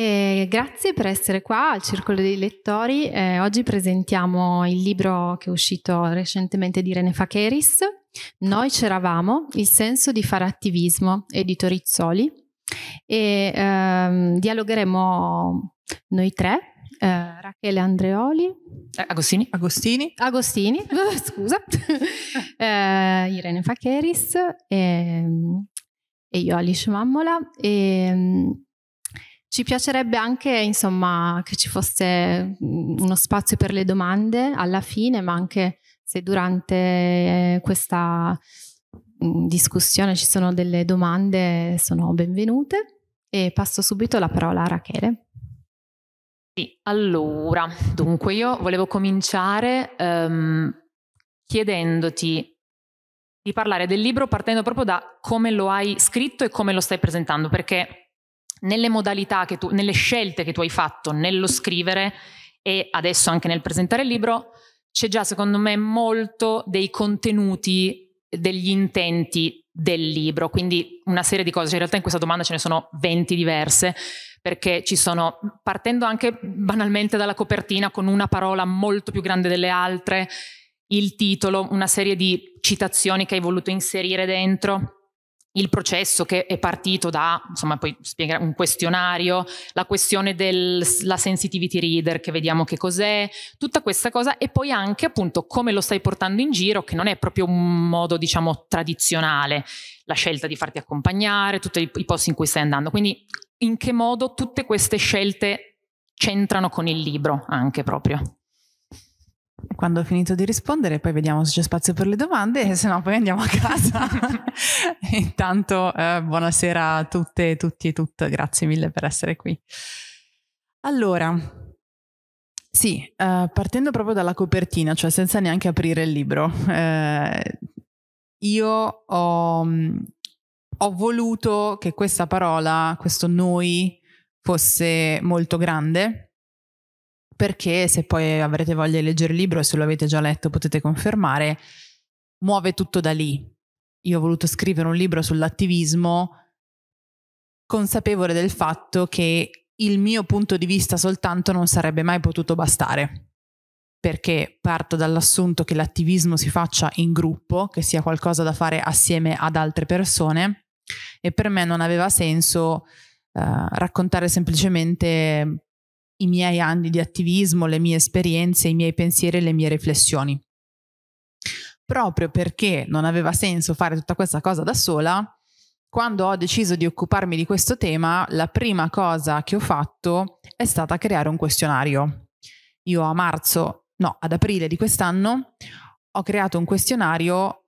E grazie per essere qua al Circolo dei Lettori. Eh, oggi presentiamo il libro che è uscito recentemente di Rene Facheris, Noi c'eravamo, il senso di fare attivismo, edito Rizzoli. E ehm, dialogheremo noi tre, eh, Rachele Andreoli, eh, Agostini, Agostini, Agostini scusa, eh, Irene Facheris e, ehm, e, io Alice Mammola e ehm, ci piacerebbe anche insomma, che ci fosse mm, uno spazio per le domande alla fine, ma anche se durante eh, questa mm, discussione ci sono delle domande, sono benvenute. E passo subito la parola a Rachele. Sì, allora, dunque io volevo cominciare um, chiedendoti di parlare del libro partendo proprio da come lo hai scritto e come lo stai presentando, perché nelle modalità che tu, nelle scelte che tu hai fatto nello scrivere e adesso anche nel presentare il libro, c'è già secondo me molto dei contenuti, degli intenti del libro, quindi una serie di cose. Cioè, in realtà in questa domanda ce ne sono 20 diverse, perché ci sono, partendo anche banalmente dalla copertina, con una parola molto più grande delle altre, il titolo, una serie di citazioni che hai voluto inserire dentro il processo che è partito da, insomma, poi spiega un questionario, la questione della sensitivity reader che vediamo che cos'è, tutta questa cosa e poi anche appunto come lo stai portando in giro, che non è proprio un modo, diciamo, tradizionale, la scelta di farti accompagnare, tutti i posti in cui stai andando. Quindi in che modo tutte queste scelte c'entrano con il libro anche proprio. Quando ho finito di rispondere, poi vediamo se c'è spazio per le domande e se no poi andiamo a casa. Intanto eh, buonasera a tutte, tutti e tutte, grazie mille per essere qui. Allora, sì, eh, partendo proprio dalla copertina, cioè senza neanche aprire il libro, eh, io ho, mm, ho, voluto che questa parola, questo noi, fosse molto grande perché se poi avrete voglia di leggere il libro e se lo avete già letto potete confermare, muove tutto da lì. Io ho voluto scrivere un libro sull'attivismo consapevole del fatto che il mio punto di vista soltanto non sarebbe mai potuto bastare, perché parto dall'assunto che l'attivismo si faccia in gruppo, che sia qualcosa da fare assieme ad altre persone e per me non aveva senso eh, raccontare semplicemente i miei anni di attivismo, le mie esperienze, i miei pensieri e le mie riflessioni. Proprio perché non aveva senso fare tutta questa cosa da sola, quando ho deciso di occuparmi di questo tema, la prima cosa che ho fatto è stata creare un questionario. Io a marzo, no, ad aprile di quest'anno, ho creato un questionario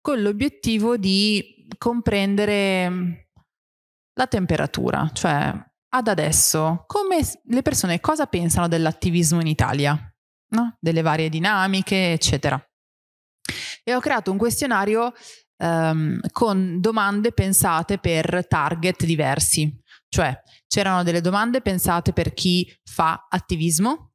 con l'obiettivo di comprendere mm, la temperatura, cioè ad adesso, come le persone cosa pensano dell'attivismo in Italia, no? delle varie dinamiche, eccetera. E ho creato un questionario um, con domande pensate per target diversi, cioè c'erano delle domande pensate per chi fa attivismo,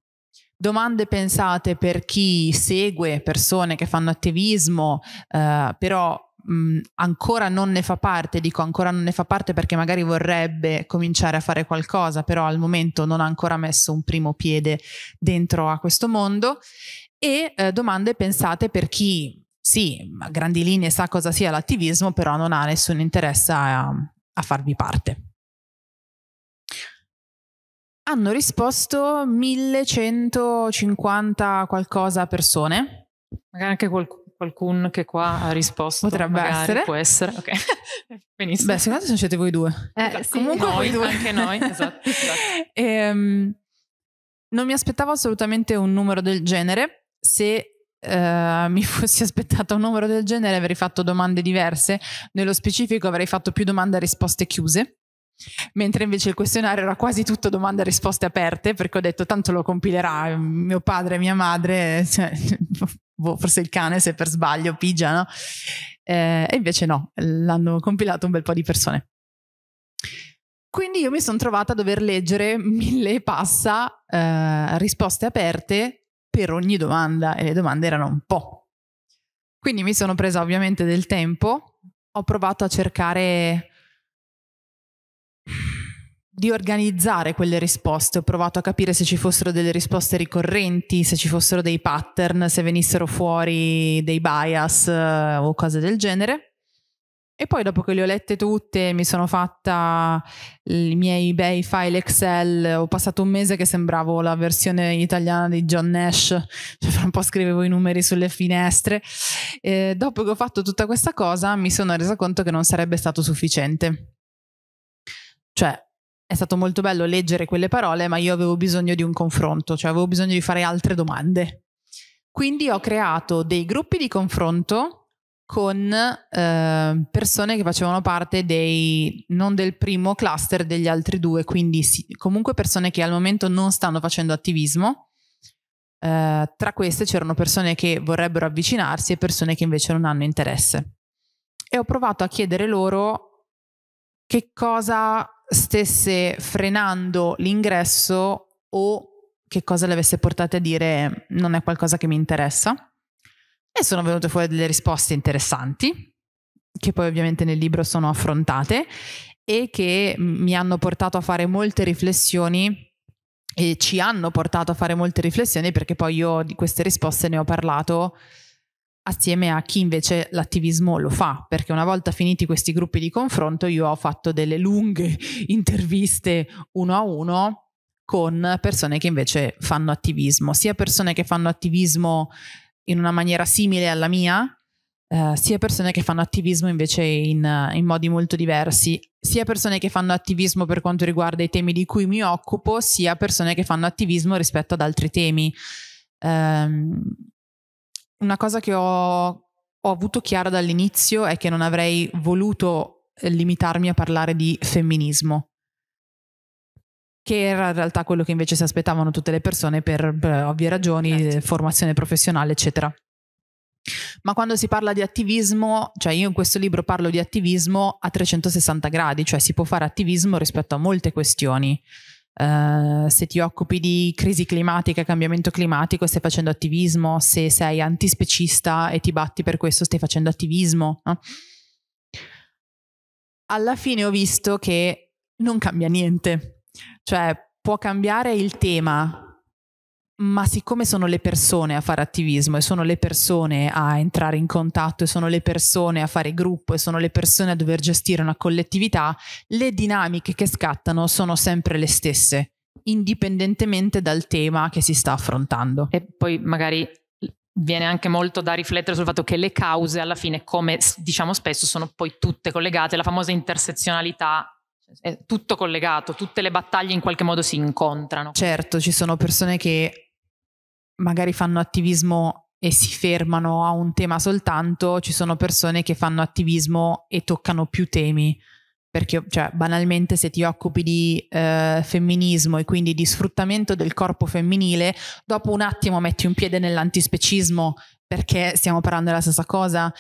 domande pensate per chi segue persone che fanno attivismo, eh, però mh, mm, ancora non ne fa parte, dico ancora non ne fa parte perché magari vorrebbe cominciare a fare qualcosa, però al momento non ha ancora messo un primo piede dentro a questo mondo e eh, domande pensate per chi sì, a grandi linee sa cosa sia l'attivismo, però non ha nessun interesse a, a farvi parte. Hanno risposto 1150 qualcosa persone, magari anche qualcuno qualcuno che qua ha risposto. Potrebbe magari, essere. Può essere. Okay. Benissimo. Beh, secondo me siete voi due. Eh, esatto. sì, Comunque noi, voi due. Anche noi, esatto. esatto. E, ehm, non mi aspettavo assolutamente un numero del genere. Se Uh, mi fossi aspettato un numero del genere avrei fatto domande diverse, nello specifico avrei fatto più domande a risposte chiuse, mentre invece il questionario era quasi tutto domande e risposte aperte perché ho detto tanto lo compilerà mio padre e mia madre, cioè, boh, forse il cane se per sbaglio pigia, no? Eh, e invece no, l'hanno compilato un bel po' di persone. Quindi io mi sono trovata a dover leggere mille passa eh, risposte aperte per ogni domanda e le domande erano un po'. Quindi mi sono presa ovviamente del tempo, ho provato a cercare di organizzare quelle risposte, ho provato a capire se ci fossero delle risposte ricorrenti, se ci fossero dei pattern, se venissero fuori dei bias eh, o cose del genere. E poi dopo che le ho lette tutte, mi sono fatta i miei bei file Excel, ho passato un mese che sembravo la versione italiana di John Nash, cioè fra un po' scrivevo i numeri sulle finestre. E dopo che ho fatto tutta questa cosa mi sono resa conto che non sarebbe stato sufficiente. Cioè, è stato molto bello leggere quelle parole, ma io avevo bisogno di un confronto, cioè avevo bisogno di fare altre domande. Quindi ho creato dei gruppi di confronto con eh, persone che facevano parte dei, non del primo cluster, degli altri due, quindi sì, comunque persone che al momento non stanno facendo attivismo. Eh, tra queste c'erano persone che vorrebbero avvicinarsi e persone che invece non hanno interesse. E ho provato a chiedere loro che cosa stesse frenando l'ingresso o che cosa le avesse portate a dire non è qualcosa che mi interessa. E sono venute fuori delle risposte interessanti, che poi ovviamente nel libro sono affrontate e che mi hanno portato a fare molte riflessioni e ci hanno portato a fare molte riflessioni perché poi io di queste risposte ne ho parlato assieme a chi invece l'attivismo lo fa, perché una volta finiti questi gruppi di confronto io ho fatto delle lunghe interviste uno a uno con persone che invece fanno attivismo, sia persone che fanno attivismo in una maniera simile alla mia, eh, sia persone che fanno attivismo invece in, in, modi molto diversi, sia persone che fanno attivismo per quanto riguarda i temi di cui mi occupo, sia persone che fanno attivismo rispetto ad altri temi. Um, una cosa che ho, ho avuto chiara dall'inizio è che non avrei voluto eh, limitarmi a parlare di femminismo, che era in realtà quello che invece si aspettavano tutte le persone per beh, ovvie ragioni, certo. Eh, formazione professionale, eccetera. Ma quando si parla di attivismo, cioè io in questo libro parlo di attivismo a 360 gradi, cioè si può fare attivismo rispetto a molte questioni. Eh, se ti occupi di crisi climatica, cambiamento climatico, stai facendo attivismo, se sei antispecista e ti batti per questo, stai facendo attivismo. No? Alla fine ho visto che non cambia niente, cioè può cambiare il tema, ma siccome sono le persone a fare attivismo e sono le persone a entrare in contatto e sono le persone a fare gruppo e sono le persone a dover gestire una collettività, le dinamiche che scattano sono sempre le stesse, indipendentemente dal tema che si sta affrontando. E poi magari viene anche molto da riflettere sul fatto che le cause alla fine, come diciamo spesso, sono poi tutte collegate, la famosa intersezionalità cioè, è tutto collegato, tutte le battaglie in qualche modo si incontrano. Certo, ci sono persone che magari fanno attivismo e si fermano a un tema soltanto, ci sono persone che fanno attivismo e toccano più temi. Perché, cioè, banalmente, se ti occupi di eh, femminismo e quindi di sfruttamento del corpo femminile, dopo un attimo metti un piede nell'antispecismo perché stiamo parlando della stessa cosa,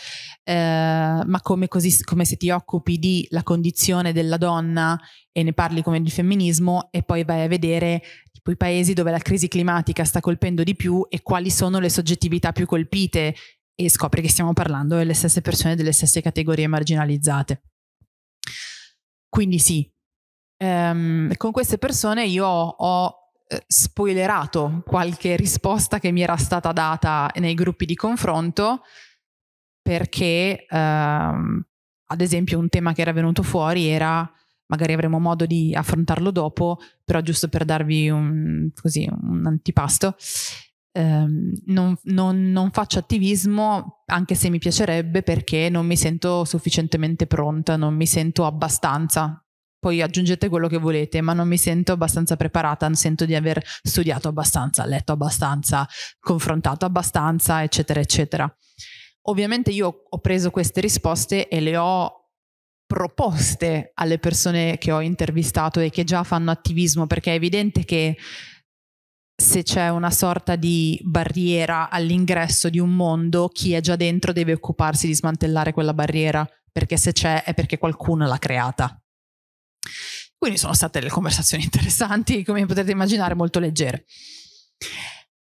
eh, ma come, così, come se ti occupi di la condizione della donna e ne parli come di femminismo e poi vai a vedere tipo i paesi dove la crisi climatica sta colpendo di più e quali sono le soggettività più colpite e scopri che stiamo parlando delle stesse persone delle stesse categorie marginalizzate. Quindi sì, ehm, con queste persone io ho eh, spoilerato qualche risposta che mi era stata data nei gruppi di confronto perché ehm, ad esempio un tema che era venuto fuori era magari avremo modo di affrontarlo dopo, però giusto per darvi un, così, un antipasto. Eh, non, non, non, faccio attivismo anche se mi piacerebbe perché non mi sento sufficientemente pronta, non mi sento abbastanza. Poi aggiungete quello che volete, ma non mi sento abbastanza preparata, non sento di aver studiato abbastanza, letto abbastanza, confrontato abbastanza, eccetera, eccetera. Ovviamente io ho preso queste risposte e le ho proposte alle persone che ho intervistato e che già fanno attivismo, perché è evidente che se c'è una sorta di barriera all'ingresso di un mondo, chi è già dentro deve occuparsi di smantellare quella barriera, perché se c'è è perché qualcuno l'ha creata. Quindi sono state delle conversazioni interessanti, come potete immaginare, molto leggere.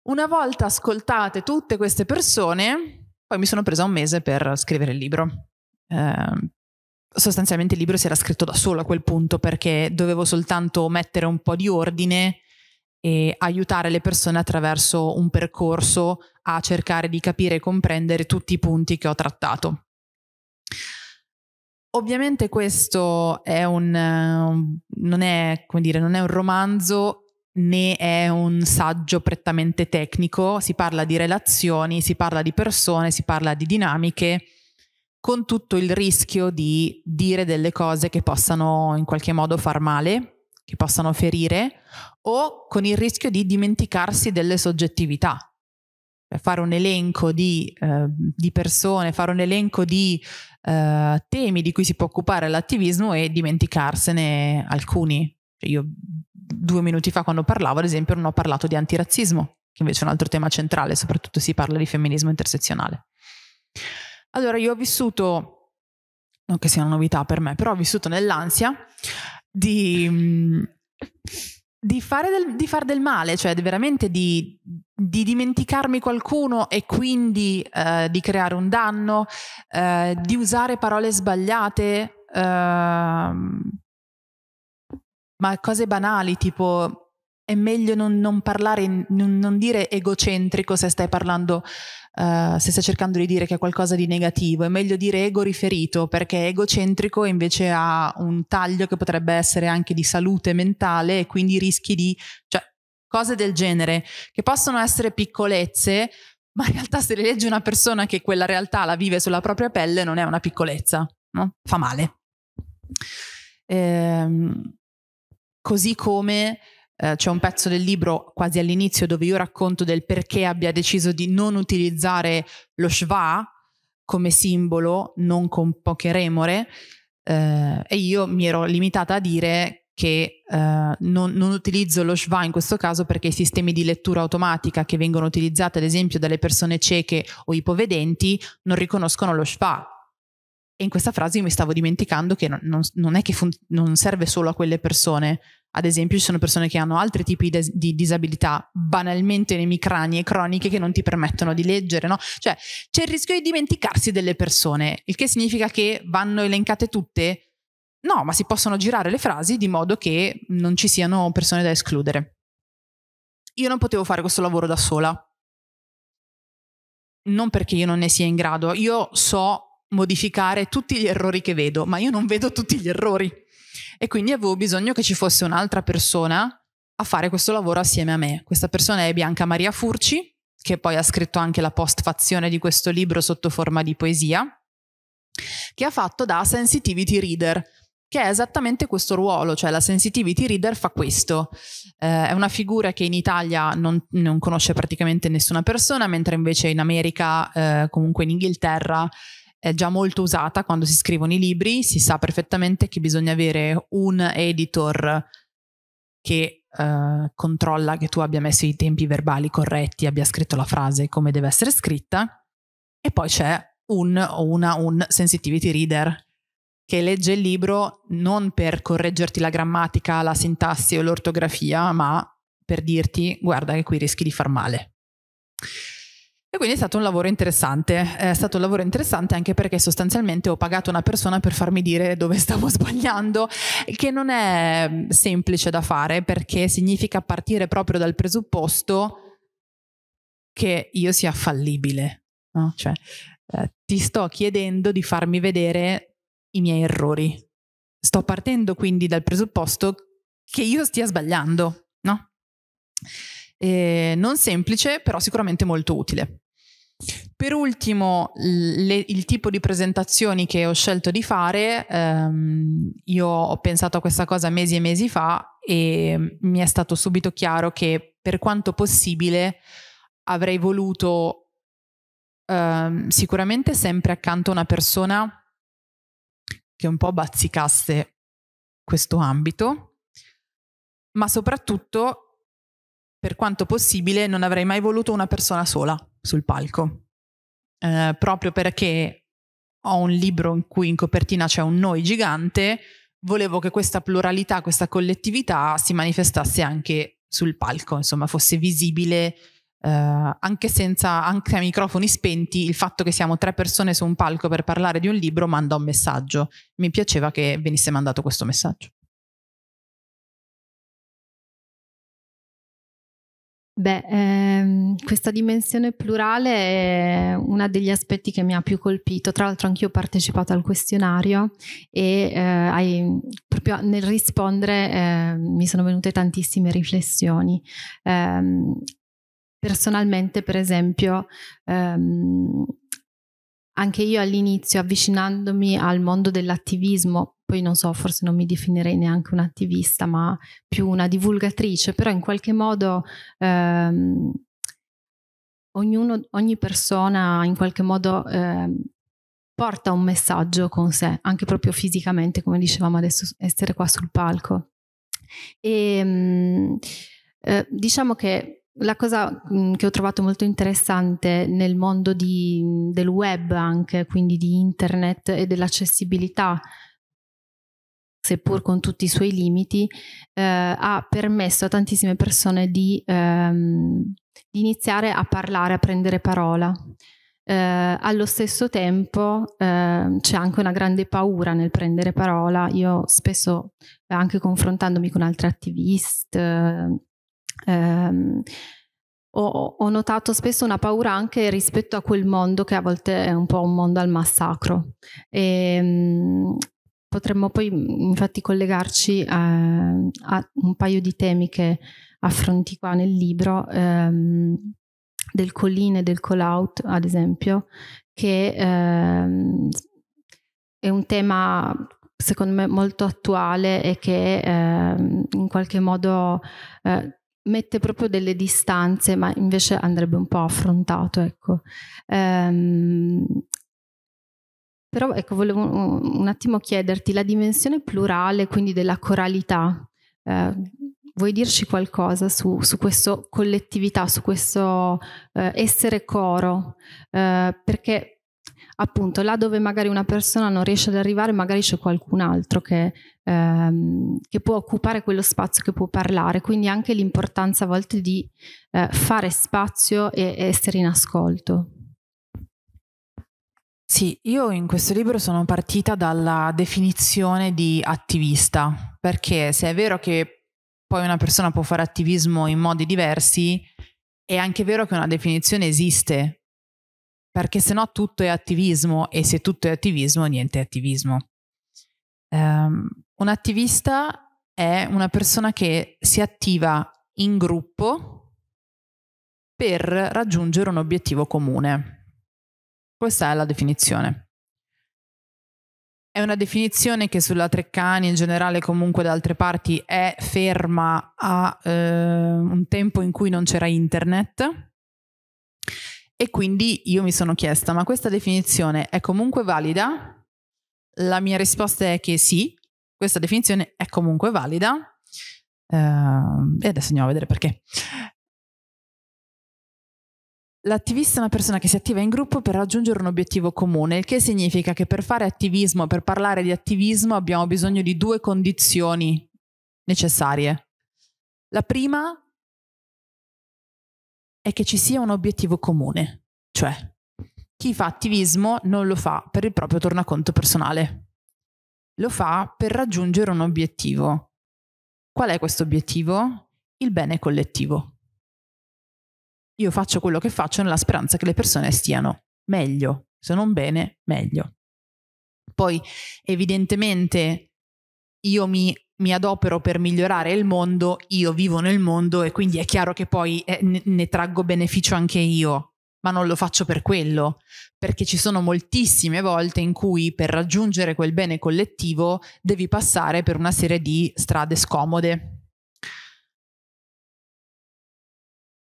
Una volta ascoltate tutte queste persone, poi mi sono presa un mese per scrivere il libro, eh, sostanzialmente il libro si era scritto da solo a quel punto perché dovevo soltanto mettere un po' di ordine e aiutare le persone attraverso un percorso a cercare di capire e comprendere tutti i punti che ho trattato. Ovviamente questo è un, eh, non, è, dire, non è un romanzo né è un saggio prettamente tecnico, si parla di relazioni, si parla di persone, si parla di dinamiche con tutto il rischio di dire delle cose che possano in qualche modo far male, che possano ferire, o con il rischio di dimenticarsi delle soggettività. Cioè, fare un elenco di, eh, di persone, fare un elenco di eh, temi di cui si può occupare l'attivismo e dimenticarsene alcuni. Cioè, io due minuti fa quando parlavo, ad esempio, non ho parlato di antirazzismo, che invece è un altro tema centrale, soprattutto si parla di femminismo intersezionale. Allora, io ho vissuto, non che sia una novità per me, però ho vissuto nell'ansia di, mm, di fare del, di far del male, cioè veramente di, di dimenticarmi qualcuno e quindi eh, di creare un danno, eh, di usare parole sbagliate, eh, ma cose banali tipo è meglio non, non parlare, non, non, dire egocentrico se stai parlando, uh, se stai cercando di dire che è qualcosa di negativo, è meglio dire ego riferito perché egocentrico invece ha un taglio che potrebbe essere anche di salute mentale e quindi rischi di, cioè cose del genere che possono essere piccolezze, ma in realtà se le legge una persona che quella realtà la vive sulla propria pelle non è una piccolezza, no? fa male. Ehm, così come eh, c'è un pezzo del libro quasi all'inizio dove io racconto del perché abbia deciso di non utilizzare lo schwa come simbolo, non con poche remore, eh, e io mi ero limitata a dire che eh, non, non, utilizzo lo schwa in questo caso perché i sistemi di lettura automatica che vengono utilizzati ad esempio dalle persone cieche o ipovedenti non riconoscono lo schwa. E in questa frase io mi stavo dimenticando che non, non, non è che fun- non serve solo a quelle persone, ad esempio, ci sono persone che hanno altri tipi de- di disabilità, banalmente nemicranie croniche, che non ti permettono di leggere, no? Cioè, c'è il rischio di dimenticarsi delle persone, il che significa che vanno elencate tutte? No, ma si possono girare le frasi di modo che non ci siano persone da escludere. Io non potevo fare questo lavoro da sola. Non perché io non ne sia in grado, io so modificare tutti gli errori che vedo, ma io non vedo tutti gli errori e quindi avevo bisogno che ci fosse un'altra persona a fare questo lavoro assieme a me. Questa persona è Bianca Maria Furci, che poi ha scritto anche la postfazione di questo libro sotto forma di poesia, che ha fatto da sensitivity reader, che è esattamente questo ruolo, cioè la sensitivity reader fa questo. Eh, è una figura che in Italia non, non, conosce praticamente nessuna persona, mentre invece in America, eh, comunque in Inghilterra, è già molto usata quando si scrivono i libri, si sa perfettamente che bisogna avere un editor che eh, controlla che tu abbia messo i tempi verbali corretti, abbia scritto la frase come deve essere scritta e poi c'è un o una un sensitivity reader che legge il libro non per correggerti la grammatica, la sintassi o l'ortografia, ma per dirti guarda che qui rischi di far male. E quindi è stato un lavoro interessante, è stato un lavoro interessante anche perché sostanzialmente ho pagato una persona per farmi dire dove stavo sbagliando, che non è mm, semplice da fare perché significa partire proprio dal presupposto che io sia fallibile, no? cioè eh, ti sto chiedendo di farmi vedere i miei errori, sto partendo quindi dal presupposto che io stia sbagliando, no? Eh, non semplice, però sicuramente molto utile. Per ultimo, le, il tipo di presentazioni che ho scelto di fare, ehm, io ho pensato a questa cosa mesi e mesi fa e mi è stato subito chiaro che per quanto possibile avrei voluto ehm, sicuramente sempre accanto a una persona che un po' bazzicasse questo ambito, ma soprattutto, per quanto possibile, non avrei mai voluto una persona sola sul palco, eh, proprio perché ho un libro in cui in copertina c'è un noi gigante, volevo che questa pluralità, questa collettività si manifestasse anche sul palco, insomma fosse visibile Uh, anche, senza, anche a microfoni spenti, il fatto che siamo tre persone su un palco per parlare di un libro manda un messaggio. Mi piaceva che venisse mandato questo messaggio. Beh, ehm, questa dimensione plurale è uno degli aspetti che mi ha più colpito. Tra l'altro, anch'io ho partecipato al questionario e eh, ai, proprio nel rispondere eh, mi sono venute tantissime riflessioni. Eh, personalmente, per esempio, ehm, anche io all'inizio avvicinandomi al mondo dell'attivismo, poi non so, forse non mi definirei neanche un'attivista, ma più una divulgatrice, però in qualche modo ehm, ognuno, ogni persona in qualche modo ehm, porta un messaggio con sé, anche proprio fisicamente, come dicevamo adesso, essere qua sul palco. E, ehm, eh, diciamo che la cosa mm, che ho trovato molto interessante nel mondo di, del web anche, quindi di internet e dell'accessibilità, seppur con tutti i suoi limiti, eh, ha permesso a tantissime persone di, ehm, di, iniziare a parlare, a prendere parola. Eh, allo stesso tempo eh, c'è anche una grande paura nel prendere parola. Io spesso, anche confrontandomi con altri attivisti, ehm, ho, ho, notato spesso una paura anche rispetto a quel mondo che a volte è un po' un mondo al massacro. E, ehm, potremmo poi mm, infatti collegarci a, a, un paio di temi che affronti qua nel libro, ehm, del colline e del call out, ad esempio, che ehm, è un tema secondo me molto attuale e che ehm, in qualche modo eh, mette proprio delle distanze, ma invece andrebbe un po' affrontato, ecco. Ehm, però ecco, volevo un attimo chiederti la dimensione plurale, quindi della coralità. Eh, vuoi dirci qualcosa su, su questa collettività, su questo eh, essere coro? Eh, perché appunto là dove magari una persona non riesce ad arrivare, magari c'è qualcun altro che, ehm, che può occupare quello spazio, che può parlare, quindi anche l'importanza a volte di eh, fare spazio e, e essere in ascolto. Sì, io in questo libro sono partita dalla definizione di attivista, perché se è vero che poi una persona può fare attivismo in modi diversi, è anche vero che una definizione esiste, perché sennò tutto è attivismo e se tutto è attivismo niente è attivismo. Um, un attivista è una persona che si attiva in gruppo per raggiungere un obiettivo comune. Questa è la definizione. È una definizione che sulla Treccani in generale comunque da altre parti è ferma a eh, un tempo in cui non c'era internet e quindi io mi sono chiesta, ma questa definizione è comunque valida? La mia risposta è che sì, questa definizione è comunque valida. Uh, e adesso andiamo a vedere perché. L'attivista è una persona che si attiva in gruppo per raggiungere un obiettivo comune, il che significa che per fare attivismo, per parlare di attivismo, abbiamo bisogno di due condizioni necessarie. La prima è che ci sia un obiettivo comune, cioè chi fa attivismo non lo fa per il proprio tornaconto personale, lo fa per raggiungere un obiettivo. Qual è questo obiettivo? Il bene collettivo. Io faccio quello che faccio nella speranza che le persone stiano meglio, se non bene, meglio. Poi evidentemente io mi mi adopero per migliorare il mondo, io vivo nel mondo e quindi è chiaro che poi eh, ne traggo beneficio anche io, ma non lo faccio per quello, perché ci sono moltissime volte in cui per raggiungere quel bene collettivo devi passare per una serie di strade scomode.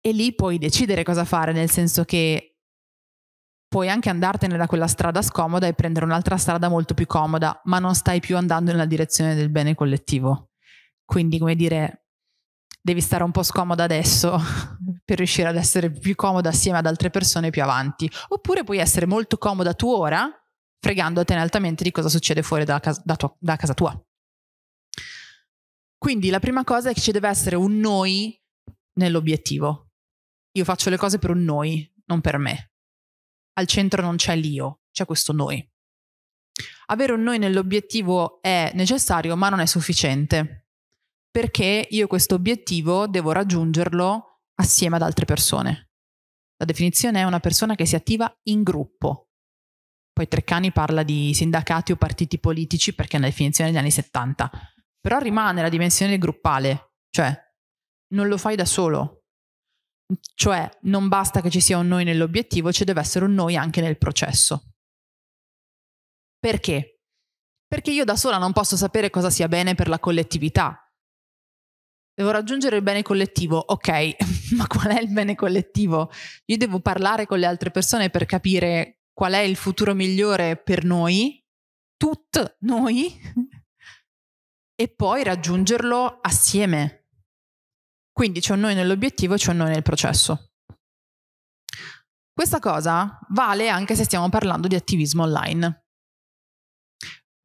E lì puoi decidere cosa fare, nel senso che puoi anche andartene da quella strada scomoda e prendere un'altra strada molto più comoda, ma non stai più andando nella direzione del bene collettivo. Quindi, come dire, devi stare un po' scomoda adesso per riuscire ad essere più comoda assieme ad altre persone più avanti. Oppure puoi essere molto comoda tu ora, fregandotene altamente di cosa succede fuori da casa, da tua, da casa tua. Quindi la prima cosa è che ci deve essere un noi nell'obiettivo. Io faccio le cose per un noi, non per me al centro non c'è l'io, c'è questo noi. Avere un noi nell'obiettivo è necessario, ma non è sufficiente, perché io questo obiettivo devo raggiungerlo assieme ad altre persone. La definizione è una persona che si attiva in gruppo. Poi Treccani parla di sindacati o partiti politici perché è una definizione degli anni 70, però rimane la dimensione gruppale, cioè non lo fai da solo, cioè non basta che ci sia un noi nell'obiettivo, ci deve essere un noi anche nel processo. Perché? Perché io da sola non posso sapere cosa sia bene per la collettività. Devo raggiungere il bene collettivo, ok, ma qual è il bene collettivo? Io devo parlare con le altre persone per capire qual è il futuro migliore per noi, tutti noi, e poi raggiungerlo assieme. Quindi c'è un noi nell'obiettivo e c'è un noi nel processo. Questa cosa vale anche se stiamo parlando di attivismo online.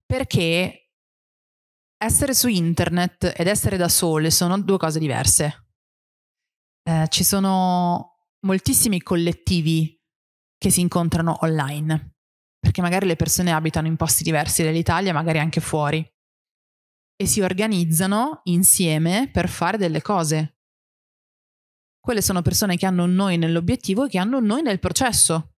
Perché essere su internet ed essere da sole sono due cose diverse. Eh, ci sono moltissimi collettivi che si incontrano online, perché magari le persone abitano in posti diversi dall'Italia, magari anche fuori, e si organizzano insieme per fare delle cose. Quelle sono persone che hanno noi nell'obiettivo e che hanno noi nel processo.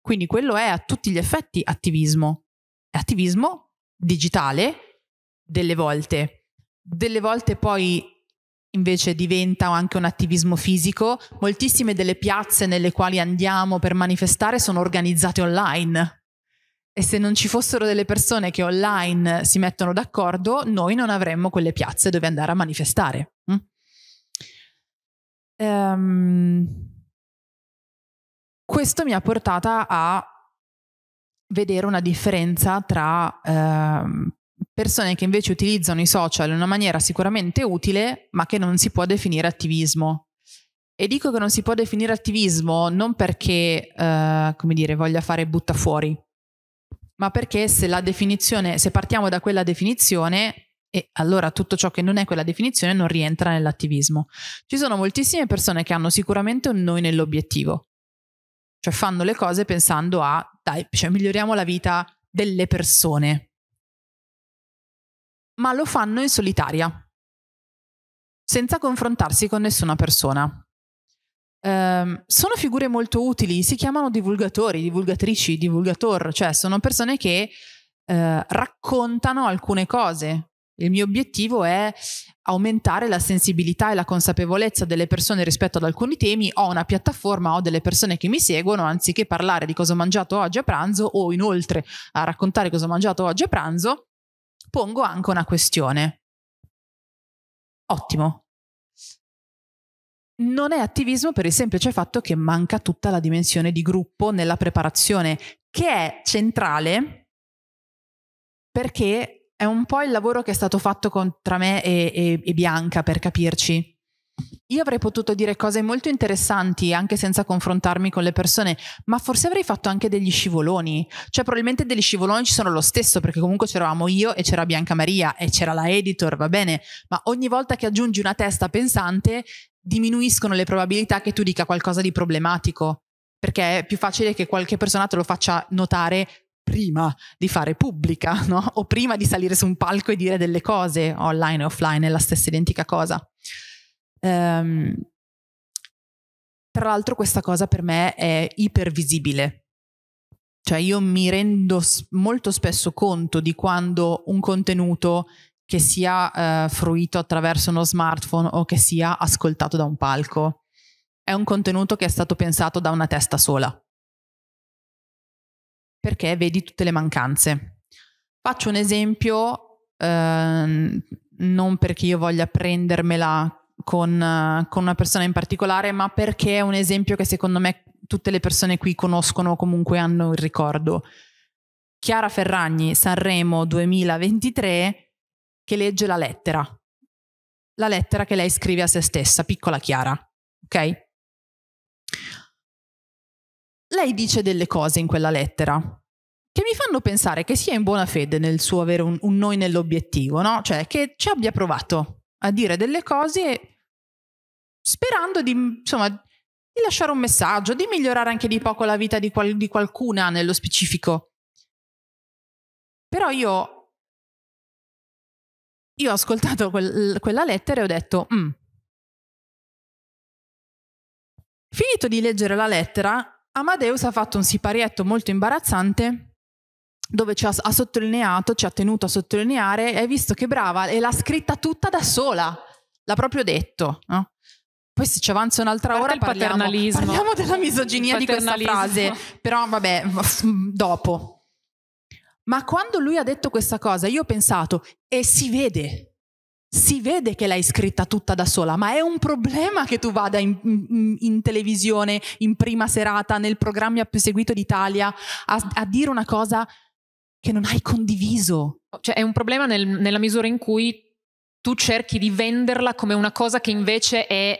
Quindi quello è a tutti gli effetti attivismo. È attivismo digitale delle volte. Delle volte poi invece diventa anche un attivismo fisico. Moltissime delle piazze nelle quali andiamo per manifestare sono organizzate online. E se non ci fossero delle persone che online si mettono d'accordo, noi non avremmo quelle piazze dove andare a manifestare. Mm? Ehm, questo mi ha portata a vedere una differenza tra ehm, persone che invece utilizzano i social in una maniera sicuramente utile, ma che non si può definire attivismo. E dico che non si può definire attivismo non perché, eh, come dire, voglia fare butta fuori, ma perché se la definizione, se partiamo da quella definizione, e allora tutto ciò che non è quella definizione non rientra nell'attivismo. Ci sono moltissime persone che hanno sicuramente un noi nell'obiettivo, cioè fanno le cose pensando a, dai, cioè miglioriamo la vita delle persone, ma lo fanno in solitaria, senza confrontarsi con nessuna persona. Um, sono figure molto utili, si chiamano divulgatori, divulgatrici, divulgator, cioè sono persone che uh, raccontano alcune cose, il mio obiettivo è aumentare la sensibilità e la consapevolezza delle persone rispetto ad alcuni temi. Ho una piattaforma, ho delle persone che mi seguono, anziché parlare di cosa ho mangiato oggi a pranzo o inoltre a raccontare cosa ho mangiato oggi a pranzo, pongo anche una questione. Ottimo. Non è attivismo per il semplice fatto che manca tutta la dimensione di gruppo nella preparazione, che è centrale perché è un po' il lavoro che è stato fatto con, tra me e, e, e Bianca, per capirci. Io avrei potuto dire cose molto interessanti anche senza confrontarmi con le persone, ma forse avrei fatto anche degli scivoloni. Cioè, probabilmente degli scivoloni ci sono lo stesso, perché comunque c'eravamo io e c'era Bianca Maria e c'era la editor, va bene, ma ogni volta che aggiungi una testa pensante diminuiscono le probabilità che tu dica qualcosa di problematico, perché è più facile che qualche persona te lo faccia notare prima di fare pubblica, no? o prima di salire su un palco e dire delle cose, online e offline, è la stessa identica cosa. Um, tra l'altro questa cosa per me è ipervisibile, cioè io mi rendo molto spesso conto di quando un contenuto che sia eh, fruito attraverso uno smartphone o che sia ascoltato da un palco è un contenuto che è stato pensato da una testa sola perché vedi tutte le mancanze. Faccio un esempio, ehm, non perché io voglia prendermela con, con una persona in particolare, ma perché è un esempio che secondo me tutte le persone qui conoscono o comunque hanno il ricordo. Chiara Ferragni, Sanremo 2023, che legge la lettera. La lettera che lei scrive a se stessa, piccola Chiara. Ok? lei dice delle cose in quella lettera che mi fanno pensare che sia in buona fede nel suo avere un, un noi nell'obiettivo, no? Cioè che ci abbia provato a dire delle cose sperando di, insomma, di lasciare un messaggio, di migliorare anche di poco la vita di, qual- di qualcuna nello specifico. Però io, io ho ascoltato quel, quella lettera e ho detto, mm. finito di leggere la lettera, Amadeus ha fatto un siparietto molto imbarazzante dove ci ha, ha, sottolineato, ci ha tenuto a sottolineare, e hai visto che brava, e l'ha scritta tutta da sola, l'ha proprio detto, no? Poi se ci avanza un'altra ora parliamo, parliamo della misoginia di questa frase, però vabbè, dopo. Ma quando lui ha detto questa cosa, io ho pensato, e si vede, si vede che l'hai scritta tutta da sola, ma è un problema che tu vada in, in, in televisione, in prima serata, nel programma più seguito d'Italia, a, a, dire una cosa che non hai condiviso. Cioè è un problema nel, nella misura in cui tu cerchi di venderla come una cosa che invece è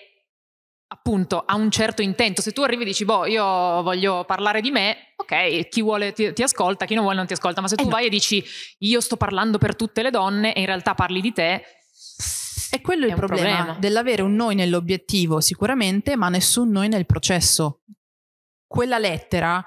appunto ha un certo intento. Se tu arrivi e dici, boh, io voglio parlare di me, ok, chi vuole ti, ti ascolta, chi non vuole non ti ascolta, ma se eh tu eh vai e dici, io sto parlando per tutte le donne e in realtà parli di te, è quello è, il problema, problema dell'avere un noi nell'obiettivo sicuramente, ma nessun noi nel processo. Quella lettera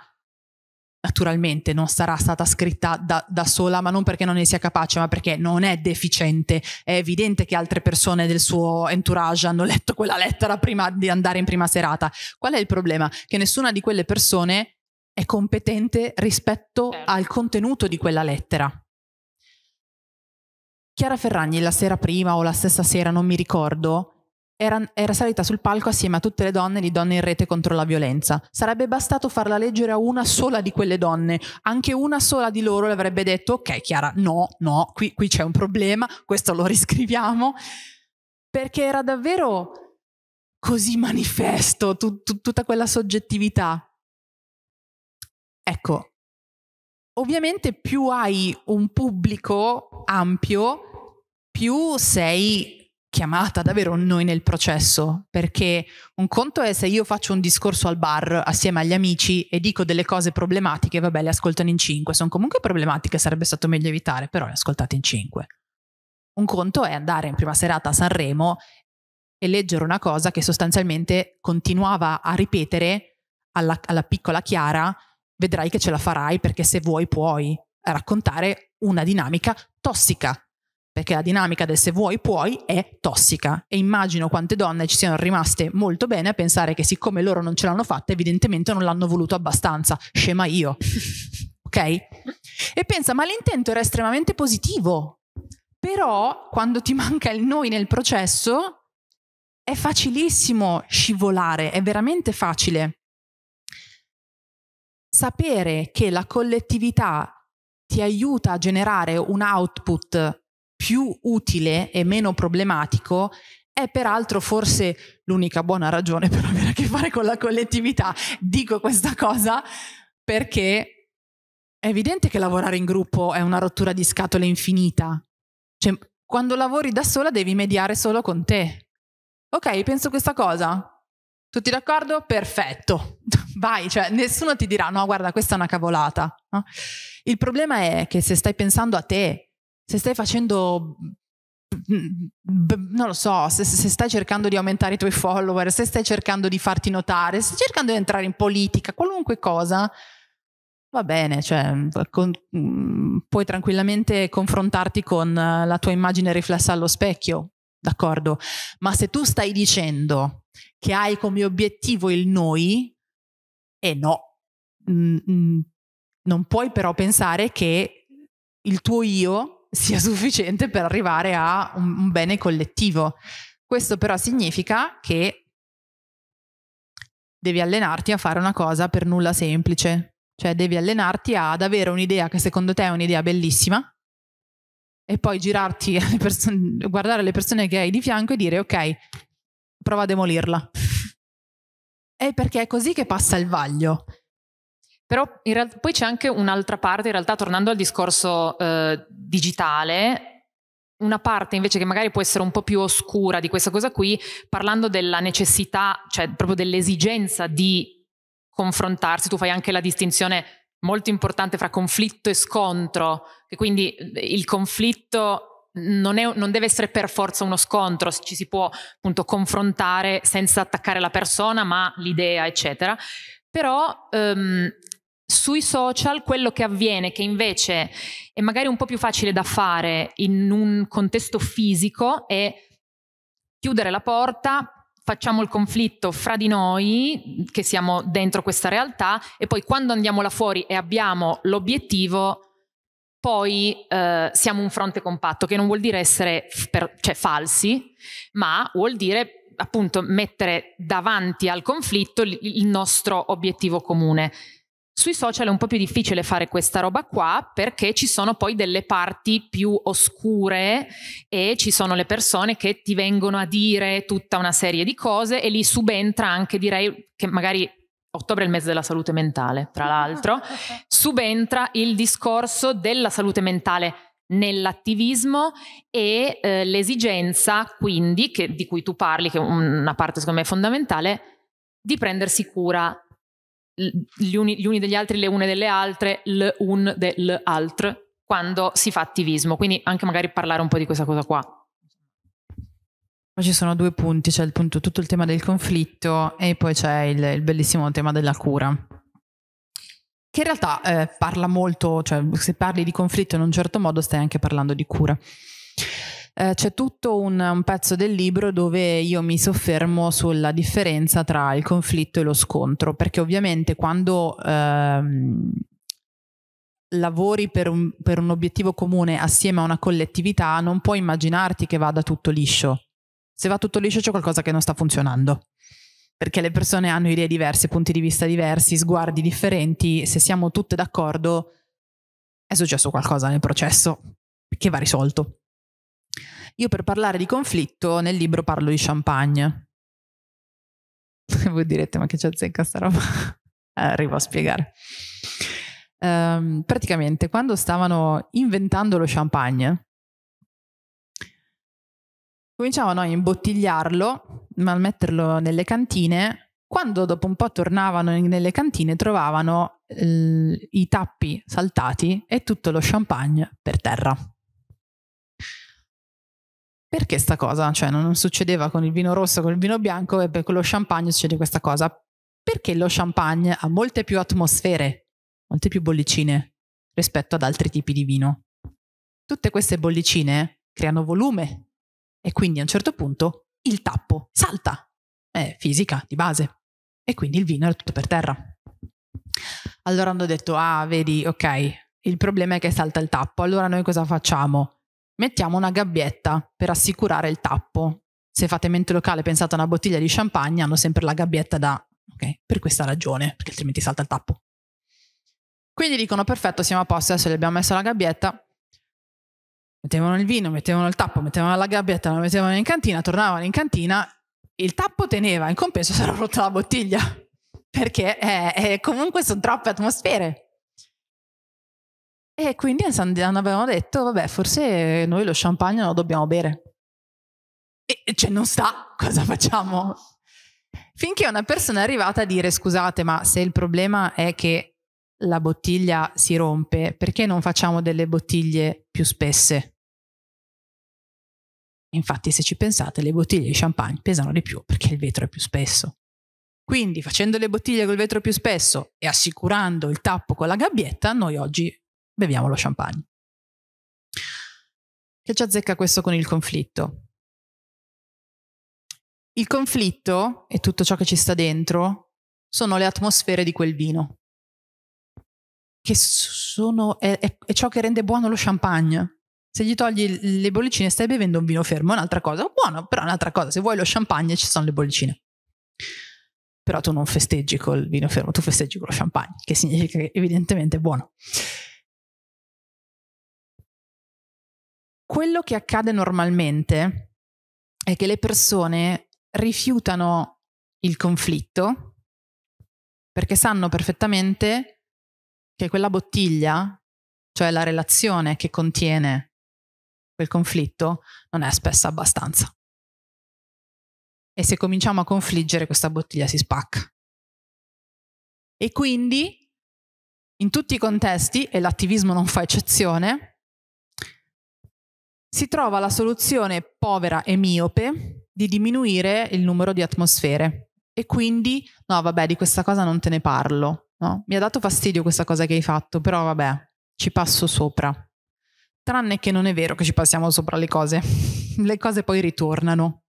naturalmente non sarà stata scritta da, da, sola, ma non perché non ne sia capace, ma perché non è deficiente. È evidente che altre persone del suo entourage hanno letto quella lettera prima di andare in prima serata. Qual è il problema? Che nessuna di quelle persone è competente rispetto certo. al contenuto di quella lettera. Chiara Ferragni la sera prima o la stessa sera, non mi ricordo, era, era, salita sul palco assieme a tutte le donne di Donne in Rete contro la Violenza. Sarebbe bastato farla leggere a una sola di quelle donne, anche una sola di loro le avrebbe detto: Ok, Chiara, no, no, qui, qui c'è un problema, questo lo riscriviamo. Perché era davvero così manifesto tu, tu, tutta quella soggettività. Ecco, ovviamente più hai un pubblico ampio, più sei chiamata davvero noi nel processo, perché un conto è se io faccio un discorso al bar assieme agli amici e dico delle cose problematiche, vabbè, le ascoltano in cinque, sono comunque problematiche, sarebbe stato meglio evitare, però le ascoltate in cinque. Un conto è andare in prima serata a Sanremo e leggere una cosa che sostanzialmente continuava a ripetere alla, alla piccola Chiara, vedrai che ce la farai perché se vuoi puoi raccontare una dinamica tossica, perché la dinamica del se vuoi puoi è tossica e immagino quante donne ci siano rimaste molto bene a pensare che siccome loro non ce l'hanno fatta, evidentemente non l'hanno voluto abbastanza, scema io. ok? E pensa, ma l'intento era estremamente positivo, però quando ti manca il noi nel processo è facilissimo scivolare, è veramente facile. Sapere che la collettività ti aiuta a generare un output più utile e meno problematico è peraltro forse l'unica buona ragione per avere a che fare con la collettività. Dico questa cosa perché è evidente che lavorare in gruppo è una rottura di scatole infinita. Cioè, quando lavori da sola devi mediare solo con te. Ok, penso questa cosa. Tutti d'accordo? Perfetto vai, cioè nessuno ti dirà no, guarda, questa è una cavolata. No? Il problema è che se stai pensando a te, se stai facendo mm, mm, non lo so, se, se, stai cercando di aumentare i tuoi follower, se stai cercando di farti notare, se stai cercando di entrare in politica, qualunque cosa, va bene, cioè, con, mm, puoi tranquillamente confrontarti con la tua immagine riflessa allo specchio, d'accordo? Ma se tu stai dicendo che hai come obiettivo il noi, e no, mm, mm, non puoi però pensare che il tuo io sia sufficiente per arrivare a un, un bene collettivo. Questo però significa che devi allenarti a fare una cosa per nulla semplice, cioè devi allenarti ad avere un'idea che secondo te è un'idea bellissima e poi girarti, alle person- guardare le persone che hai di fianco e dire ok, prova a demolirla è perché è così che passa il vaglio. Però realtà, poi c'è anche un'altra parte, in realtà tornando al discorso eh, digitale, una parte invece che magari può essere un po' più oscura di questa cosa qui, parlando della necessità, cioè proprio dell'esigenza di confrontarsi, tu fai anche la distinzione molto importante fra conflitto e scontro, che quindi il conflitto non, è, non, deve essere per forza uno scontro, ci si può appunto confrontare senza attaccare la persona, ma l'idea, eccetera. Però ehm, sui social quello che avviene, che invece è magari un po' più facile da fare in un contesto fisico, è chiudere la porta, facciamo il conflitto fra di noi, che siamo dentro questa realtà, e poi quando andiamo là fuori e abbiamo l'obiettivo poi eh, siamo un fronte compatto, che non vuol dire essere per, cioè, falsi, ma vuol dire appunto mettere davanti al conflitto il nostro obiettivo comune. Sui social è un po' più difficile fare questa roba qua perché ci sono poi delle parti più oscure e ci sono le persone che ti vengono a dire tutta una serie di cose e lì subentra anche direi che magari Ottobre è il mese della salute mentale, tra ah. l'altro, subentra il discorso della salute mentale nell'attivismo e eh, l'esigenza quindi, che, di cui tu parli, che è una parte secondo me fondamentale, di prendersi cura gli uni, gli uni degli altri, le une delle altre, l'un dell'altro, quando si fa attivismo. Quindi anche magari parlare un po' di questa cosa qua. Poi ci sono due punti, c'è il punto, tutto il tema del conflitto e poi c'è il, il bellissimo tema della cura che in realtà eh, parla molto, cioè se parli di conflitto in un certo modo stai anche parlando di cura. Eh, c'è tutto un, un, pezzo del libro dove io mi soffermo sulla differenza tra il conflitto e lo scontro, perché ovviamente quando ehm, lavori per un, per un obiettivo comune assieme a una collettività non puoi immaginarti che vada tutto liscio, se va tutto liscio c'è qualcosa che non sta funzionando. Perché le persone hanno idee diverse, punti di vista diversi, sguardi differenti. Se siamo tutte d'accordo, è successo qualcosa nel processo che va risolto. Io per parlare di conflitto nel libro parlo di champagne. Voi direte, ma che c'è zecca sta roba? Eh, arrivo a spiegare. Um, praticamente, quando stavano inventando lo champagne, cominciavano a imbottigliarlo, a metterlo nelle cantine. Quando dopo un po' tornavano nelle cantine trovavano eh, i tappi saltati e tutto lo champagne per terra. Perché sta cosa? Cioè non succedeva con il vino rosso, con il vino bianco e con lo champagne succede questa cosa. Perché lo champagne ha molte più atmosfere, molte più bollicine rispetto ad altri tipi di vino. Tutte queste bollicine creano volume e quindi a un certo punto il tappo salta. È fisica di base. E quindi il vino era tutto per terra. Allora hanno detto, ah, vedi, ok, il problema è che salta il tappo. Allora noi cosa facciamo? Mettiamo una gabbietta per assicurare il tappo. Se fate mente locale, pensate a una bottiglia di champagne, hanno sempre la gabbietta da... Ok, per questa ragione, perché altrimenti salta il tappo. Quindi dicono, perfetto, siamo a posto, adesso gli abbiamo messo la gabbietta, mettevano il vino, mettevano il tappo, mettevano la gabbietta, lo mettevano in cantina, tornavano in cantina, il tappo teneva, in compenso si era rotta la bottiglia, perché è, eh, è, eh, comunque sono troppe atmosfere. E quindi abbiamo detto, vabbè, forse noi lo champagne lo dobbiamo bere. E cioè non sta, cosa facciamo? Finché una persona è arrivata a dire, scusate, ma se il problema è che la bottiglia si rompe, perché non facciamo delle bottiglie più spesse? Infatti, se ci pensate, le bottiglie di champagne pesano di più perché il vetro è più spesso. Quindi, facendo le bottiglie col vetro più spesso e assicurando il tappo con la gabbietta, noi oggi beviamo lo champagne. Che ci azzecca questo con il conflitto? Il conflitto e tutto ciò che ci sta dentro sono le atmosfere di quel vino, che sono, è, è, è ciò che rende buono lo champagne. Se gli togli le bollicine stai bevendo un vino fermo, è un'altra cosa. Buono, però è un'altra cosa. Se vuoi lo champagne ci sono le bollicine. Però tu non festeggi col vino fermo, tu festeggi con lo champagne, che significa che evidentemente è buono. Quello che accade normalmente è che le persone rifiutano il conflitto perché sanno perfettamente che quella bottiglia, cioè la relazione che contiene quel conflitto non è spesso abbastanza. E se cominciamo a confliggere questa bottiglia si spacca. E quindi, in tutti i contesti, e l'attivismo non fa eccezione, si trova la soluzione povera e miope di diminuire il numero di atmosfere. E quindi, no, vabbè, di questa cosa non te ne parlo. No? Mi ha dato fastidio questa cosa che hai fatto, però vabbè, ci passo sopra. Tranne che non è vero che ci passiamo sopra le cose. Le cose poi ritornano.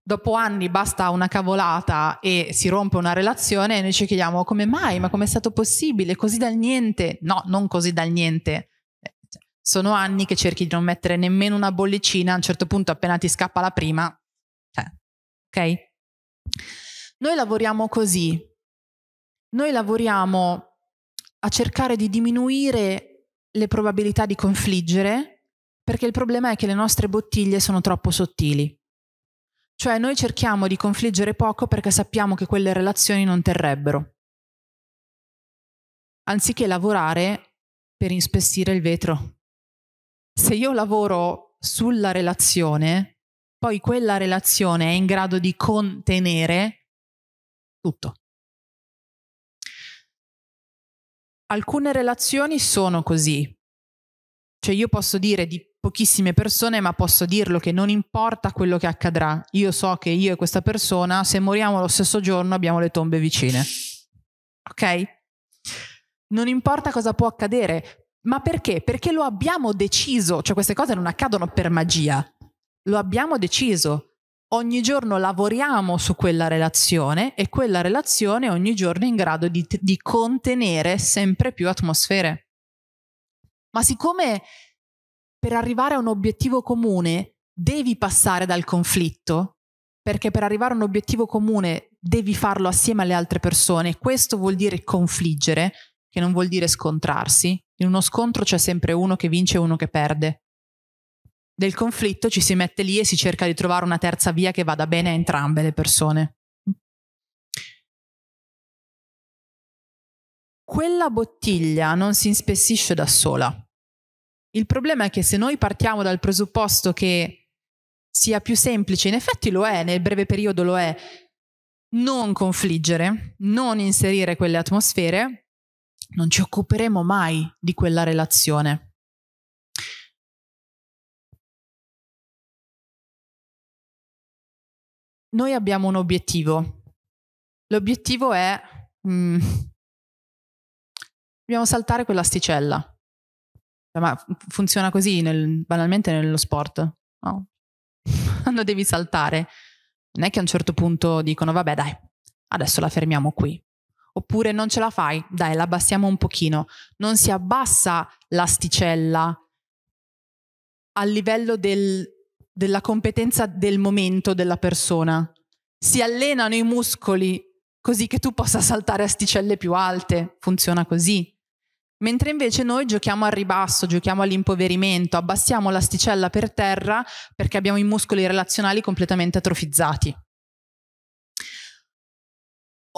Dopo anni basta una cavolata e si rompe una relazione e noi ci chiediamo come mai, ma come è stato possibile? Così dal niente? No, non così dal niente. Eh, cioè, sono anni che cerchi di non mettere nemmeno una bollicina, a un certo punto appena ti scappa la prima, cioè, ok? Noi lavoriamo così. Noi lavoriamo a cercare di diminuire le probabilità di confliggere perché il problema è che le nostre bottiglie sono troppo sottili. Cioè noi cerchiamo di confliggere poco perché sappiamo che quelle relazioni non terrebbero, anziché lavorare per inspessire il vetro. Se io lavoro sulla relazione, poi quella relazione è in grado di contenere tutto. alcune relazioni sono così. Cioè io posso dire di pochissime persone, ma posso dirlo che non importa quello che accadrà. Io so che io e questa persona, se moriamo lo stesso giorno, abbiamo le tombe vicine. Ok? Non importa cosa può accadere, ma perché? Perché lo abbiamo deciso, cioè queste cose non accadono per magia, lo abbiamo deciso ogni giorno lavoriamo su quella relazione e quella relazione ogni giorno è in grado di, di contenere sempre più atmosfere. Ma siccome per arrivare a un obiettivo comune devi passare dal conflitto, perché per arrivare a un obiettivo comune devi farlo assieme alle altre persone, questo vuol dire confliggere, che non vuol dire scontrarsi. In uno scontro c'è sempre uno che vince e uno che perde del conflitto ci si mette lì e si cerca di trovare una terza via che vada bene a entrambe le persone. Quella bottiglia non si inspessisce da sola. Il problema è che se noi partiamo dal presupposto che sia più semplice, in effetti lo è, nel breve periodo lo è, non confliggere, non inserire quelle atmosfere, non ci occuperemo mai di quella relazione noi abbiamo un obiettivo. L'obiettivo è... Mm, dobbiamo saltare quell'asticella. Cioè, ma funziona così nel, banalmente nello sport. No? Quando devi saltare, non è che a un certo punto dicono vabbè dai, adesso la fermiamo qui. Oppure non ce la fai, dai, la abbassiamo un pochino. Non si abbassa l'asticella a livello del della competenza del momento della persona. Si allenano i muscoli così che tu possa saltare a sticelle più alte, funziona così. Mentre invece noi giochiamo al ribasso, giochiamo all'impoverimento, abbassiamo l'asticella per terra perché abbiamo i muscoli relazionali completamente atrofizzati.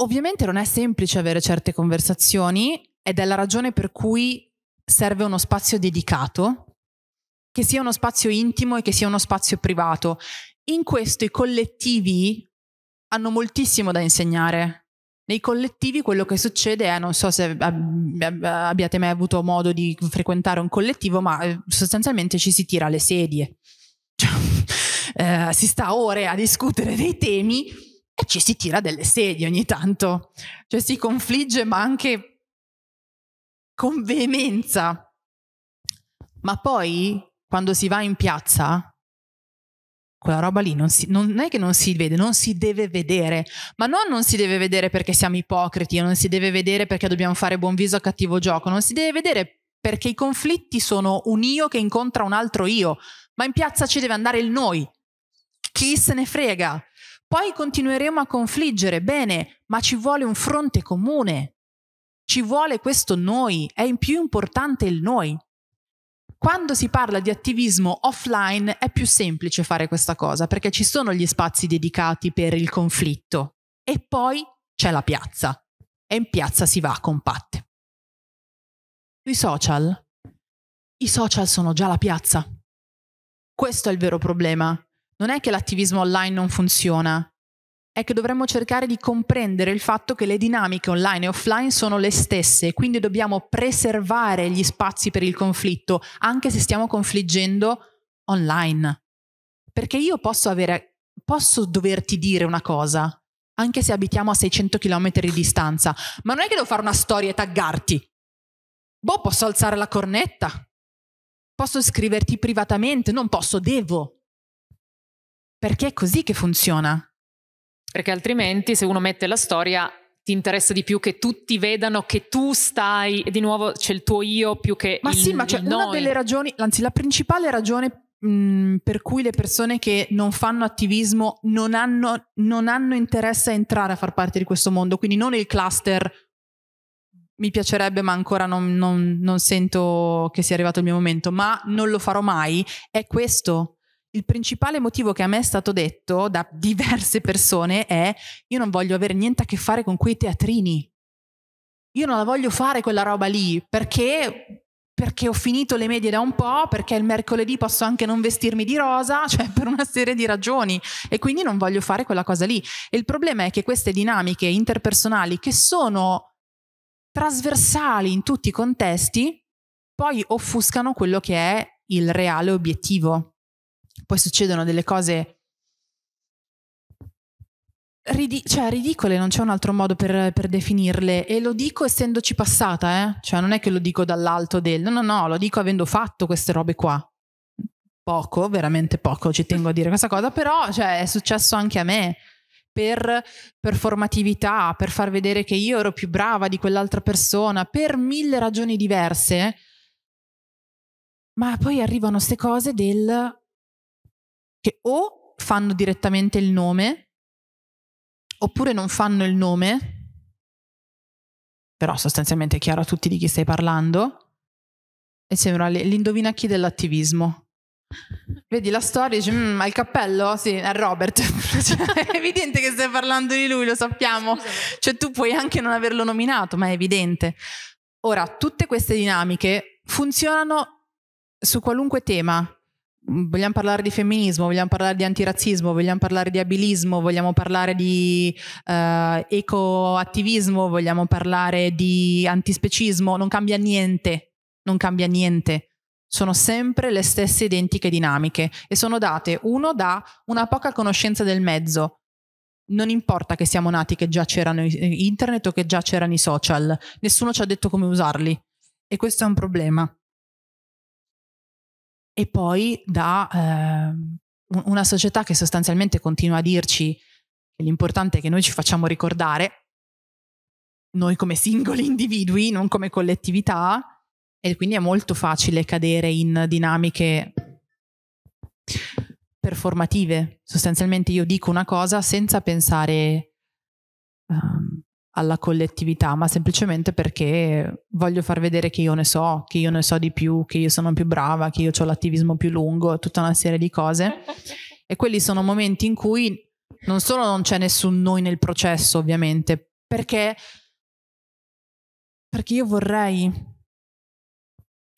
Ovviamente non è semplice avere certe conversazioni ed è la ragione per cui serve uno spazio dedicato che sia uno spazio intimo e che sia uno spazio privato. In questo i collettivi hanno moltissimo da insegnare. Nei collettivi quello che succede è, non so se abbiate mai avuto modo di frequentare un collettivo, ma eh, sostanzialmente ci si tira le sedie. Cioè, eh, si sta ore a discutere dei temi e ci si tira delle sedie ogni tanto. Cioè si confligge ma anche con veemenza. Ma poi quando si va in piazza, quella roba lì non, si, non, è che non si vede, non si deve vedere, ma non non si deve vedere perché siamo ipocriti, o non si deve vedere perché dobbiamo fare buon viso a cattivo gioco, non si deve vedere perché i conflitti sono un io che incontra un altro io, ma in piazza ci deve andare il noi. Chi se ne frega? Poi continueremo a confliggere, bene, ma ci vuole un fronte comune. Ci vuole questo noi, è in più importante il noi. Quando si parla di attivismo offline è più semplice fare questa cosa perché ci sono gli spazi dedicati per il conflitto e poi c'è la piazza e in piazza si va a compatte. I social? I social sono già la piazza. Questo è il vero problema. Non è che l'attivismo online non funziona, è che dovremmo cercare di comprendere il fatto che le dinamiche online e offline sono le stesse, quindi dobbiamo preservare gli spazi per il conflitto, anche se stiamo confliggendo online. Perché io posso, avere, posso doverti dire una cosa, anche se abitiamo a 600 km di distanza, ma non è che devo fare una storia e taggarti. Boh, posso alzare la cornetta, posso scriverti privatamente, non posso, devo. Perché è così che funziona. Perché altrimenti se uno mette la storia ti interessa di più che tutti vedano che tu stai e di nuovo c'è il tuo io più che ma il, sì ma c'è cioè una noi. delle ragioni anzi la principale ragione mh, mhmm, per cui le persone che non fanno attivismo non hanno, non hanno interesse a entrare a far parte di questo mondo quindi non il cluster mi piacerebbe ma ancora non, non, non sento che sia arrivato il mio momento ma non lo farò mai è questo il principale motivo che a me è stato detto da diverse persone è io non voglio avere niente a che fare con quei teatrini. Io non la voglio fare quella roba lì perché, perché ho finito le medie da un po', perché il mercoledì posso anche non vestirmi di rosa, cioè per una serie di ragioni e quindi non voglio fare quella cosa lì. E il problema è che queste dinamiche interpersonali che sono trasversali in tutti i contesti poi offuscano quello che è il reale obiettivo poi succedono delle cose Ridi- cioè, ridicole, non c'è un altro modo per, per, definirle e lo dico essendoci passata, eh? cioè non è che lo dico dall'alto del, no no no, lo dico avendo fatto queste robe qua. Poco, veramente poco, ci tengo a dire questa cosa, però cioè, è successo anche a me per performatività, per far vedere che io ero più brava di quell'altra persona, per mille ragioni diverse. Ma poi arrivano queste cose del che o fanno direttamente il nome, oppure non fanno il nome, però sostanzialmente è chiaro a tutti di chi stai parlando, e sembra l'indovina chi dell'attivismo. Vedi la storia dici, mm, ma il cappello? Sì, è Robert. cioè, è evidente che stai parlando di lui, lo sappiamo. Cioè tu puoi anche non averlo nominato, ma è evidente. Ora, tutte queste dinamiche funzionano su qualunque tema, vogliamo parlare di femminismo, vogliamo parlare di antirazzismo, vogliamo parlare di abilismo, vogliamo parlare di eh, ecoattivismo, vogliamo parlare di antispecismo, non cambia niente, non cambia niente. Sono sempre le stesse identiche dinamiche e sono date uno da una poca conoscenza del mezzo, non importa che siamo nati che già c'erano eh, internet o che già c'erano i social, nessuno ci ha detto come usarli e questo è un problema e poi da eh, una società che sostanzialmente continua a dirci che l'importante è che noi ci facciamo ricordare, noi come singoli individui, non come collettività, e quindi è molto facile cadere in dinamiche performative. Sostanzialmente io dico una cosa senza pensare um, alla collettività, ma semplicemente perché voglio far vedere che io ne so, che io ne so di più, che io sono più brava, che io ho l'attivismo più lungo, tutta una serie di cose. E quelli sono momenti in cui non solo non c'è nessun noi nel processo, ovviamente, perché, perché io vorrei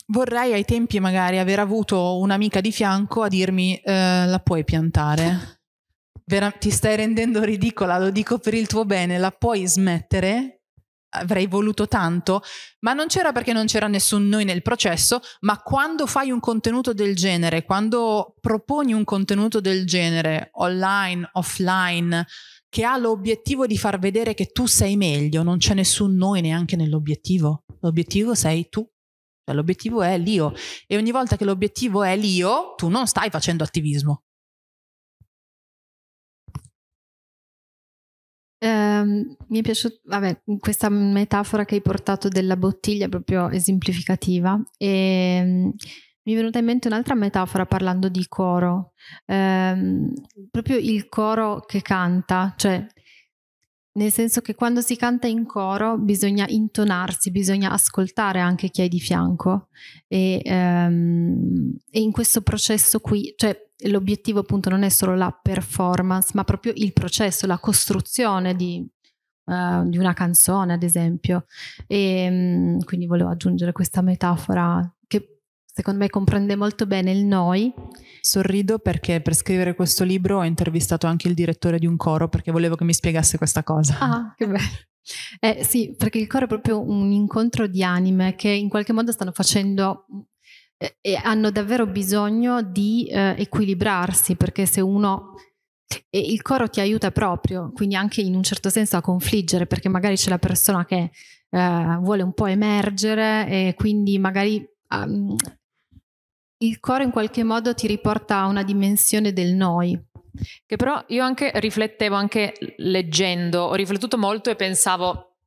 vorrei ai tempi magari aver avuto un'amica di fianco a dirmi eh, la puoi piantare vera- ti stai rendendo ridicola, lo dico per il tuo bene, la puoi smettere? Avrei voluto tanto, ma non c'era perché non c'era nessun noi nel processo, ma quando fai un contenuto del genere, quando proponi un contenuto del genere online, offline, che ha l'obiettivo di far vedere che tu sei meglio, non c'è nessun noi neanche nell'obiettivo, l'obiettivo sei tu. Cioè, l'obiettivo è l'io e ogni volta che l'obiettivo è l'io, tu non stai facendo attivismo, Um, mi è piaciuta, vabbè, questa metafora che hai portato della bottiglia è proprio esemplificativa e um, mi è venuta in mente un'altra metafora parlando di coro, um, proprio il coro che canta, cioè nel senso che quando si canta in coro bisogna intonarsi, bisogna ascoltare anche chi è di fianco e, um, e in questo processo qui, cioè l'obiettivo appunto non è solo la performance, ma proprio il processo, la costruzione di, uh, di una canzone ad esempio. E um, quindi volevo aggiungere questa metafora secondo me comprende molto bene il noi. Sorrido perché per scrivere questo libro ho intervistato anche il direttore di un coro perché volevo che mi spiegasse questa cosa. Ah, che bello. Eh, sì, perché il coro è proprio un incontro di anime che in qualche modo stanno facendo eh, e hanno davvero bisogno di eh, equilibrarsi perché se uno e il coro ti aiuta proprio, quindi anche in un certo senso a confliggere, perché magari c'è la persona che eh, vuole un po' emergere e quindi magari ehm, il coro in qualche modo ti riporta a una dimensione del noi. Che però io anche riflettevo, anche leggendo, ho riflettuto molto e pensavo,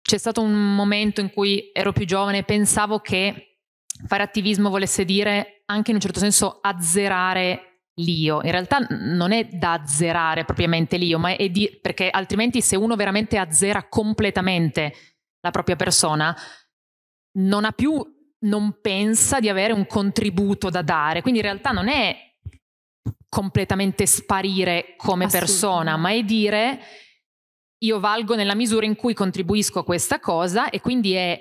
c'è stato un momento in cui ero più giovane e pensavo che fare attivismo volesse dire anche in un certo senso azzerare l'io. In realtà non è da azzerare propriamente l'io, ma è di, perché altrimenti se uno veramente azzera completamente la propria persona, non ha più non pensa di avere un contributo da dare. Quindi in realtà non è completamente sparire come persona, ma è dire io valgo nella misura in cui contribuisco a questa cosa e quindi è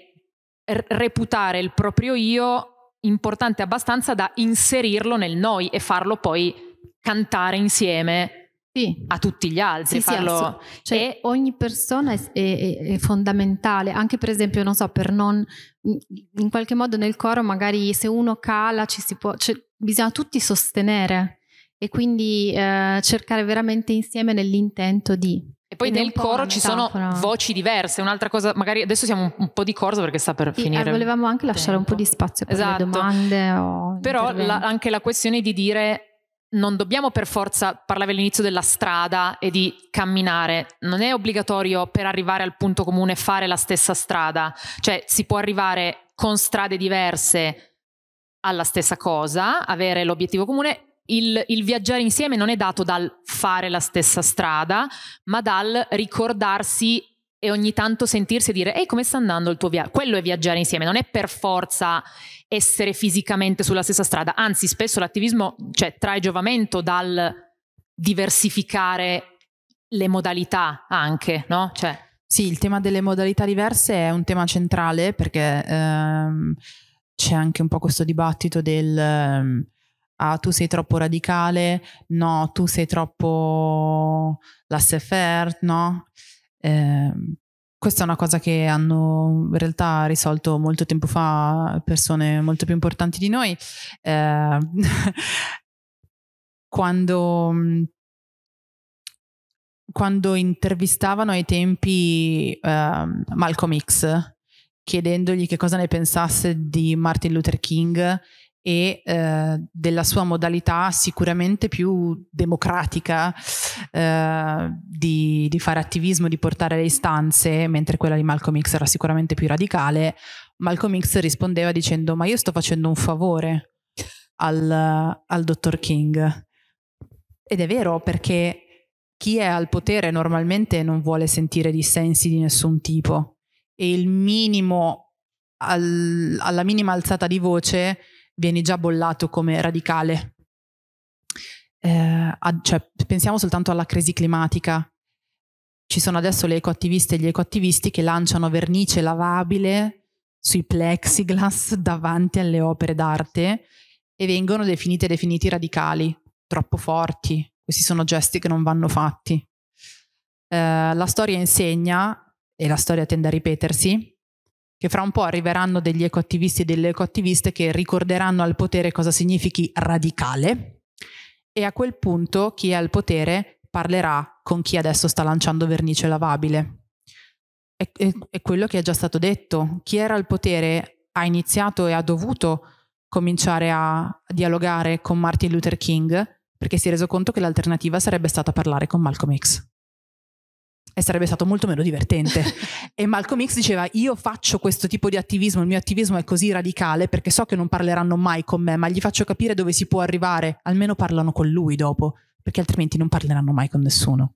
reputare il proprio io importante abbastanza da inserirlo nel noi e farlo poi cantare insieme sì. a tutti gli altri. Sì, farlo... Sì, cioè, e... ogni persona è, è, è, fondamentale, anche per esempio, non so, per non in qualche modo nel coro, magari se uno cala ci si può, cioè, bisogna tutti sostenere e quindi eh, cercare veramente insieme nell'intento di. E poi nel coro ci sono voci diverse, un'altra cosa, magari adesso siamo un, un po' di corso perché sta per sì, eh, finire. Eh, volevamo anche lasciare tempo. un po' di spazio per esatto. le domande. Però la, anche la questione di dire non dobbiamo per forza, parlare all'inizio della strada e di camminare, non è obbligatorio per arrivare al punto comune fare la stessa strada, cioè si può arrivare con strade diverse alla stessa cosa, avere l'obiettivo comune. Il, il viaggiare insieme non è dato dal fare la stessa strada, ma dal ricordarsi e ogni tanto sentirsi e dire ehi come sta andando il tuo viaggio quello è viaggiare insieme non è per forza essere fisicamente sulla stessa strada anzi spesso l'attivismo cioè, trae giovamento dal diversificare le modalità anche no? Cioè. sì il tema delle modalità diverse è un tema centrale perché ehm, c'è anche un po' questo dibattito del ehm, ah tu sei troppo radicale no tu sei troppo laissez faire no eh, questa è una cosa che hanno in realtà risolto molto tempo fa persone molto più importanti di noi. Eh, quando, mm, quando, intervistavano ai tempi eh, Malcolm X, chiedendogli che cosa ne pensasse di Martin Luther King e eh, della sua modalità sicuramente più democratica eh, di, di, fare attivismo, di portare le istanze, mentre quella di Malcolm X era sicuramente più radicale, Malcolm X rispondeva dicendo ma io sto facendo un favore al, al dottor King. Ed è vero perché chi è al potere normalmente non vuole sentire dissensi di nessun tipo e il minimo, al, alla minima alzata di voce, vieni già bollato come radicale. Eh, a, cioè, pensiamo soltanto alla crisi climatica. Ci sono adesso le ecoattiviste e gli ecoattivisti che lanciano vernice lavabile sui plexiglass davanti alle opere d'arte e vengono definite e definiti radicali, troppo forti. Questi sono gesti che non vanno fatti. Eh, la storia insegna, e la storia tende a ripetersi, che fra un po' arriveranno degli ecoattivisti e delle ecoattiviste che ricorderanno al potere cosa significhi radicale e a quel punto chi è al potere parlerà con chi adesso sta lanciando vernice lavabile. È, è, è quello che è già stato detto. Chi era al potere ha iniziato e ha dovuto cominciare a dialogare con Martin Luther King perché si è reso conto che l'alternativa sarebbe stata parlare con Malcolm X e sarebbe stato molto meno divertente. e Malcolm X diceva io faccio questo tipo di attivismo, il mio attivismo è così radicale perché so che non parleranno mai con me, ma gli faccio capire dove si può arrivare, almeno parlano con lui dopo, perché altrimenti non parleranno mai con nessuno.